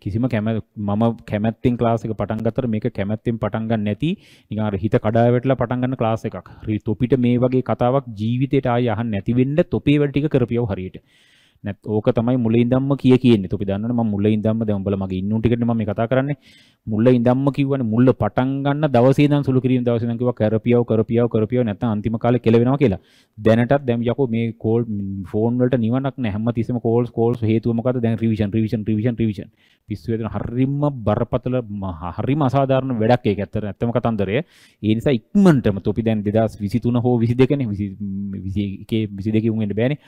කිසිම කැම මම කැමැත්තින් ක්ලාසික පටන්ගතර මේක කැමැත්තෙන් පටන්ගන්න නැති නිකාර හිත කඩාවැටලා පටන්ගන්න ලාස එකක් රි තොපිට මේ වගේ කතාවක් ජීවිතයට ආය අහන් නැතිවෙන්න තොපේ වැටික කරපියව හරියට නැත් ඕක තමයි මුලින් දම්ම කිය කියන්නේ තොපි දන්නවනේ මම මුලින් දම්ම දැන් උඹලා මගේ ඉන්නු ටිකට මම මේ කතා කරන්නේ මුල්ල ඉඳන්ම කිව්වනේ මුල්ල පටන් ගන්න දවසේ ඉඳන් සුළු කිරීම දවසේ ඉඳන් කිව්වා කරපියව කරපියව කරපියව නැත්නම් අන්තිම කාලේ කෙලවෙනවා කියලා. දැනටත් දැන් යකෝ මේ කෝල් ෆෝන් වලට නිවනක් නැහැ. හැමතිස්සෙම කෝල්ස් කෝල්ස් හේතුව මොකද්ද? දැන් රිවිෂන් රිවිෂන් රිවිෂන් රිවිෂන්. පිස්සු වේදන හරිම බරපතල හරිම අසාධාරණ වැඩක් ඒක ඇත්තට ඇත්තම කතන්දරය. ඒ නිසා ඉක්මනටම තොපි දැන් 2023 හෝ 22 නේ 21 22 උන් වෙන්න බෑනේ.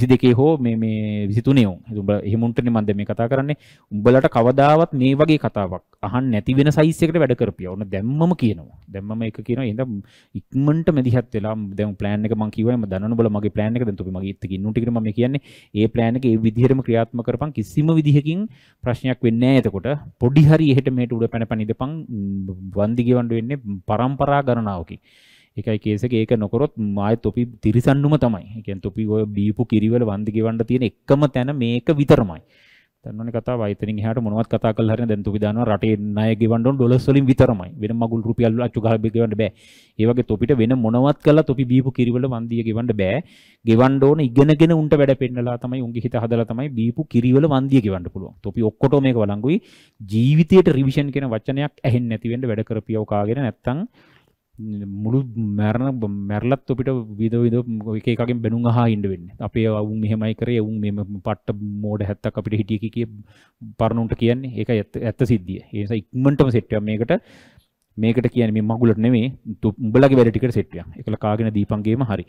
22 හෝ මේ මේ 23 උන්. එහෙම උන්ටනේ මම දැන් මේ කතා කරන්නේ. උඹලට කවදාවත් මේ වගේ කතාවක් අහන් නැති වෙන සයිස්සකට වැඩ කරපිය ඕන දැම්මම කියනවා දැම්මම එක කියන එද ඉක්මට මදිහත් වෙලා දැ පලෑන ම කිවම දන බල මගේ පලෑන එක තුම ගත්තක නොටිකරම කියන්නේ ඒ පලෑනක ඒ විදිහරම ක්‍රියාත්ම කරපන් කිසිම විදිහකින් ප්‍රශ්නයක් වෙන්න ඇතකොට පොඩි හරි එහට මේට උඩ පැන පනිද පං වන්දිගවන්ඩ වෙන්නේ පරම්පරා ගණනාවකි. එකයි කේසක ඒක නොකොරොත් මාය තොපි තිරිසන්නුම තමයි එකන් තොපි ඔය බීපු කිරිවල වන්දිගවන්ඩ තියෙන එක්කම තැන මේක විතරමයි. දන්නවනේ කතාව. ඉතින් එහාට මොනවත් කතා කළා හරිනේ දැන් තොපි දානවා රටේ ණය ගෙවන්න ඕන ඩොලර්ස් වලින් විතරමයි. වෙන මගුල් රුපියල් අච්චු ගහලා ගෙවන්න බෑ. ඒ වගේ තොපිට වෙන මොනවත් කළා තොපි බීපු කිරිවල වන්දිය ගෙවන්න බෑ. ගෙවන්න ඕන ඉගෙනගෙන උන්ට වැඩ පෙන්නලා තමයි උන්ගේ හිත හදලා තමයි බීපු කිරිවල වන්දිය ගෙවන්න පුළුවන්. තොපි ඔක්කොටම මේක වළංගුයි. ජීවිතේට රිවිෂන් කියන වචනයක් ඇහෙන්නේ නැති වෙන්න වැඩ කරපියව කාගෙන නැත්තම් මුළු මැරණ මැරලත් අපිට විද විද එකකින් බැනුම් අහා ඉන්න වෙන්නේ. අපේ වුන් මෙහෙමයි කරේ වුන් මෙහෙම පට්ට මෝඩ හැත්තක් අපිට හිටිය කිය පරණුන්ට කියන්නේ. ඒක ඇත්ත සිද්ධිය. ඒ නිසා ඉක්මනටම සෙට් වෙනවා මේකට. මේකට කියන්නේ මේ මගුලට නෙමෙයි උඹලගේ වැඩ ටිකට සෙට් වෙනවා. ඒකල කාගෙන දීපන්ගේම හරි.